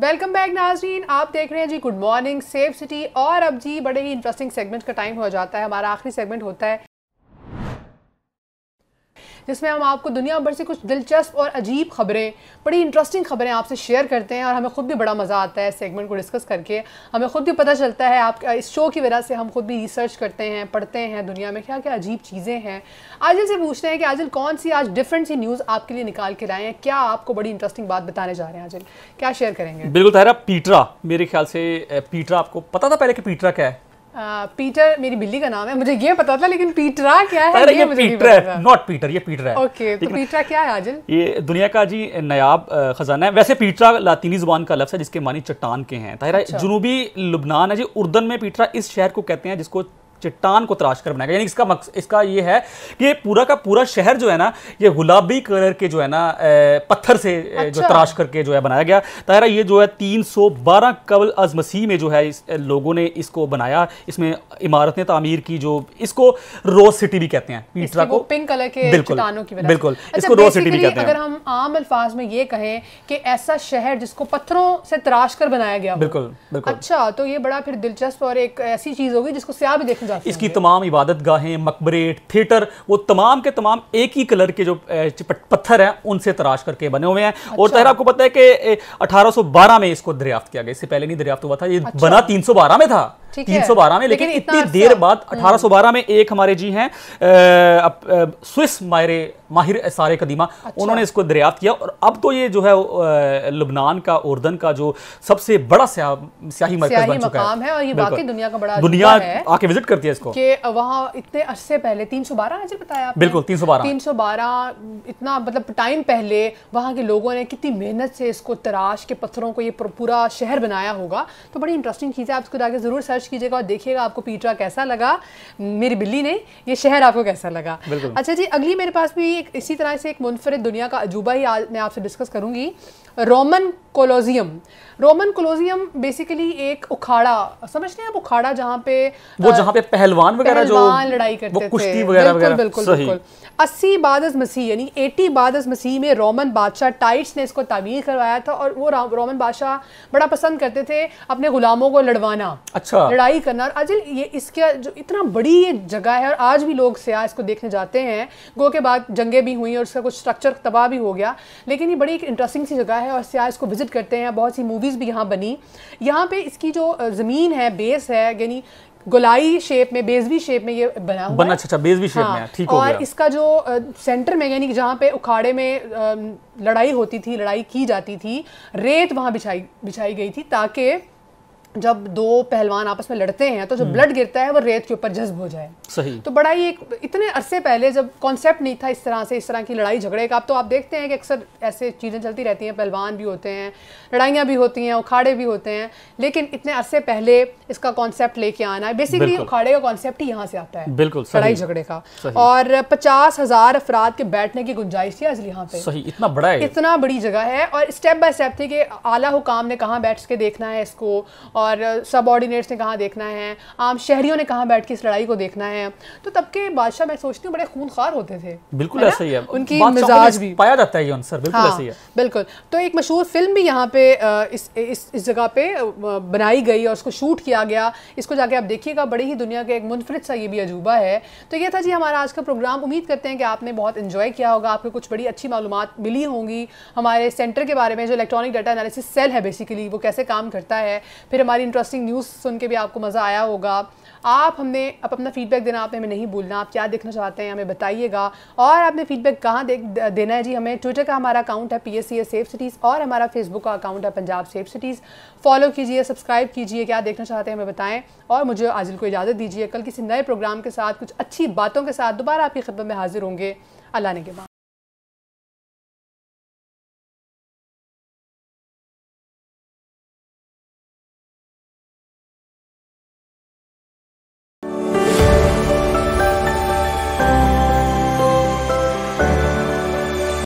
Welcome back नाजरीन आप देख रहे हैं जी गुड मॉर्निंग सेफ सिटी और अब जी बड़े ही इंटरेस्टिंग सेगमेंट का टाइम हो जाता है हमारा आखिरी सेगमेंट होता है जिसमें हम आपको दुनिया भर से कुछ दिलचस्प और अजीब खबरें बड़ी इंटरेस्टिंग खबरें आपसे शेयर करते हैं और हमें खुद भी बड़ा मज़ा आता है सेगमेंट को डिस्कस करके हमें खुद भी पता चलता है आप इस शो की वजह से हम खुद भी रिसर्च करते हैं पढ़ते हैं दुनिया में क्या क्या अजीब चीज़ें हैं आजिल से पूछते हैं कि आजिल कौन सी आज डिफरेंट सी न्यूज़ आपके लिए निकाल के लाए हैं क्या आपको बड़ी इंटरेस्टिंग बात बताने जा रहे हैं आजिल क्या शेयर करेंगे बिल्कुल तहरा पीटरा मेरे ख्याल से पीटरा आपको पता था पहले कि पीटरा क्या है पीटर मेरी बिल्ली का नाम है मुझे ये पता था लेकिन पीटरा क्या है ये, पीटर नॉट पीटर ये पीटरा है ओके तो पीटरा क्या है आजल ये दुनिया का जी नयाब खजाना है वैसे पीटरा लातीनी जुबान का लफ्ज़ है जिसके मानी चट्टान के हैं ताहिरा अच्छा। जुनूबी लुबनान है जी उर्दन में पीटरा इस शहर को कहते हैं जिसको चट्टान को तराश कर बनाया गया यानी इसका मकस, इसका ये है कि पूरा का पूरा शहर जो है ना ये गुलाबी कलर के जो है ना पत्थर से अच्छा। जो तराश करके जो है बनाया गया तहरा ये जो है 312 कबल अज मसीह में जो है इस लोगों ने इसको बनाया इसमें इमारतें तामीर की जो इसको रोज सिटी भी कहते हैं पीटरा को पिंक कलर के बिल्कुल की बिल्कुल अच्छा, इसको रोज सिटी भी कहते हैं अगर हम आम अल्फाज में ये कहें कि ऐसा शहर जिसको पत्थरों से तराश कर बनाया गया बिल्कुल बिल्कुल अच्छा तो ये बड़ा फिर दिलचस्प और एक ऐसी चीज होगी जिसको स्या भी देखने इसकी तमाम इबादत गाहें मकबरे थिएटर वो तमाम के तमाम एक ही कलर के जो पत्थर हैं उनसे तराश करके बने हुए हैं अच्छा। और तहरा आपको पता है कि 1812 में इसको दरियाफ्त किया गया इससे पहले नहीं दरियाफ्त हुआ था ये अच्छा। बना 312 में था तीन सौ बारह में लेकिन, इतनी देर बाद हम्म। अठारह सौ बारह में एक हमारे जी हैं स्विस मायरे माहिर सारे कदीमा अच्छा। उन्होंने इसको दरियाफ्त किया और अब तो ये जो है लुबनान का उर्दन का जो सबसे बड़ा स्या, स्याही मरकज बन चुका है, है और ये बाकी दुनिया का बड़ा दुनिया आके विजिट करती है इसको कि वहाँ इतने अरसे पहले तीन सौ बारह आज बताया बिल्कुल तीन तीन सौ बारह सौ बारह इतना मतलब टाइम पहले वहाँ के लोगों ने कितनी मेहनत से इसको तराश के पत्थरों को ये पूरा शहर बनाया होगा तो बड़ी इंटरेस्टिंग चीज़ है आप इसको जाके जरूर सर्च सर्च कीजिएगा और देखिएगा आपको पीटरा कैसा लगा मेरी बिल्ली ने ये शहर आपको कैसा लगा अच्छा जी अगली मेरे पास भी एक इसी तरह से एक मुनफरद दुनिया का अजूबा ही आज मैं आपसे डिस्कस करूँगी Roman Colosseum Roman Colosseum basically एक उखाड़ा समझ लें आप उखाड़ा जहाँ पे वो जहाँ पे पहलवान वगैरह जो लड़ाई करते वो कुश्ती वगैरह बिल्कुल बिल्कुल बिल्कुल अस्सी बाद मसीह यानी एटी बाद मसीह में रोमन बादशाह टाइट्स ने इसको तामीर करवाया था और वो रोमन बादशाह बड़ा पसंद करते थे अपने गुलामों को लड़वाना अच्छा हाँ। लड़ाई करना और अजय ये इसका जो इतना बड़ी ये जगह है और आज भी लोग से इसको देखने जाते हैं गो के बाद जंगे भी हुई और उसका कुछ स्ट्रक्चर तबाह भी हो गया लेकिन ये बड़ी एक इंटरेस्टिंग सी जगह है और सिया इसको विजिट करते हैं बहुत सी मूवीज़ भी यहाँ बनी यहाँ पे इसकी जो ज़मीन है बेस है यानी गोलाई शेप में बेजवी शेप में ये बना हुआ बना अच्छा बेजवी अच्छा, शेप हाँ, में ठीक हो गया। इसका जो आ, सेंटर में यानी कि जहाँ पे उखाड़े में आ, लड़ाई होती थी लड़ाई की जाती थी रेत वहाँ बिछाई बिछाई गई थी ताकि जब दो पहलवान आपस में लड़ते हैं तो जो ब्लड हम्म। गिरता है वो रेत के ऊपर जज्ब हो जाए सही तो बड़ा ही एक इतने अरसे पहले जब कॉन्सेप्ट नहीं था इस तरह से इस तरह की लड़ाई झगड़े का आप तो आप देखते हैं कि अक्सर ऐसे चीज़ें चलती रहती हैं पहलवान भी होते हैं लड़ाइयाँ भी होती हैं उखाड़े भी होते हैं लेकिन इतने अरसे पहले इसका कॉन्सेप्ट लेके आना है बेसिकली उखाड़े का कॉन्सेप्ट ही यहाँ से आता है बिल्कुल लड़ाई झगड़े का और पचास हजार अफराद के बैठने की गुंजाइश थी आज यहाँ पे सही इतना बड़ा है इतना बड़ी जगह है और स्टेप बाय स्टेप थी कि आला हुकाम ने कहाँ बैठ के देखना है इसको और सब ऑर्डिनेट्स ने कहाँ देखना है आम शहरियों ने कहाँ बैठ के इस लड़ाई को देखना है तो तब के बादशाह मैं सोचती हूँ बड़े ख़ार होते थे बिल्कुल ऐसा ही है उनकी मिजाज भी पाया जाता है ये आंसर बिल्कुल हाँ, ऐसा ही है बिल्कुल तो एक मशहूर फिल्म भी यहाँ पे इस इस जगह पे बनाई गई और उसको शूट किया गया इसको जाके आप देखिएगा बड़ी ही दुनिया का एक मुनफरद सा ये भी अजूबा है तो ये था जी हमारा आज का प्रोग्राम उम्मीद करते हैं कि आपने बहुत इन्जॉय किया होगा आपको कुछ बड़ी अच्छी मालूम मिली होंगी हमारे सेंटर के बारे में जो इलेक्ट्रॉनिक डाटा एनालिसिस सेल है बेसिकली वो कैसे काम करता है फिर हमारी इंटरेस्टिंग न्यूज़ सुन के भी आपको मज़ा आया होगा आप हमने अब अपना फीडबैक देना आपने हमें नहीं भूलना आप क्या देखना चाहते हैं हमें बताइएगा और आपने फीडबैक कहाँ दे, देना है जी हमें ट्विटर का हमारा अकाउंट है P S C safe cities और हमारा फेसबुक का अकाउंट है पंजाब सेफ सिटीज़ फॉलो कीजिए सब्सक्राइब कीजिए क्या देखना चाहते हैं हमें बताएं और मुझे आजिल को इजाज़त दीजिए कल किसी नए प्रोग्राम के साथ कुछ अच्छी बातों के साथ दोबारा आपकी खिदमत में हाजिर होंगे अल्लाह ने के बाद